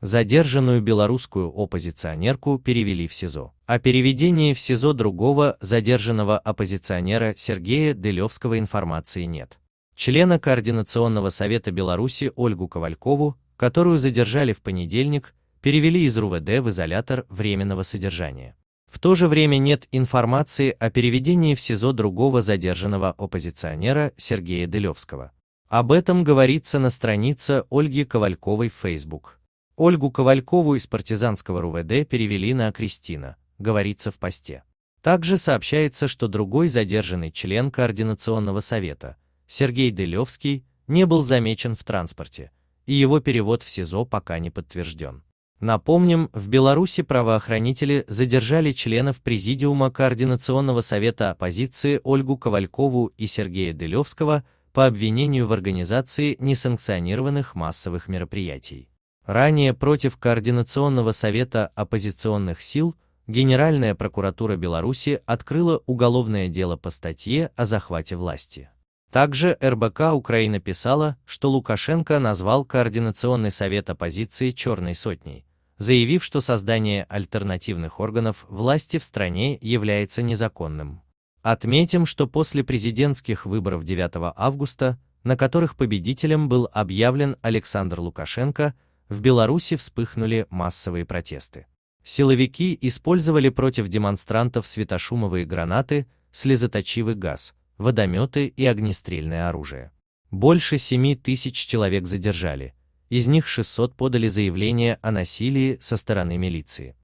Задержанную белорусскую оппозиционерку перевели в СИЗО. О переведении в СИЗО другого задержанного оппозиционера Сергея Делевского информации нет. Члена Координационного совета Беларуси Ольгу Ковалькову, которую задержали в понедельник, перевели из РУВД в изолятор временного содержания. В то же время нет информации о переведении в СИЗО другого задержанного оппозиционера Сергея Делевского. Об этом говорится на странице Ольги Ковальковой в Facebook. Ольгу Ковалькову из партизанского РУВД перевели на Кристина, говорится в посте. Также сообщается, что другой задержанный член Координационного совета, Сергей Делевский, не был замечен в транспорте, и его перевод в СИЗО пока не подтвержден. Напомним, в Беларуси правоохранители задержали членов Президиума Координационного совета оппозиции Ольгу Ковалькову и Сергея Делевского по обвинению в организации несанкционированных массовых мероприятий. Ранее против Координационного совета оппозиционных сил Генеральная прокуратура Беларуси открыла уголовное дело по статье о захвате власти. Также РБК Украина писала, что Лукашенко назвал Координационный совет оппозиции «черной сотней», заявив, что создание альтернативных органов власти в стране является незаконным. Отметим, что после президентских выборов 9 августа, на которых победителем был объявлен Александр Лукашенко, в Беларуси вспыхнули массовые протесты. Силовики использовали против демонстрантов светошумовые гранаты, слезоточивый газ, водометы и огнестрельное оружие. Больше 7 тысяч человек задержали, из них 600 подали заявление о насилии со стороны милиции.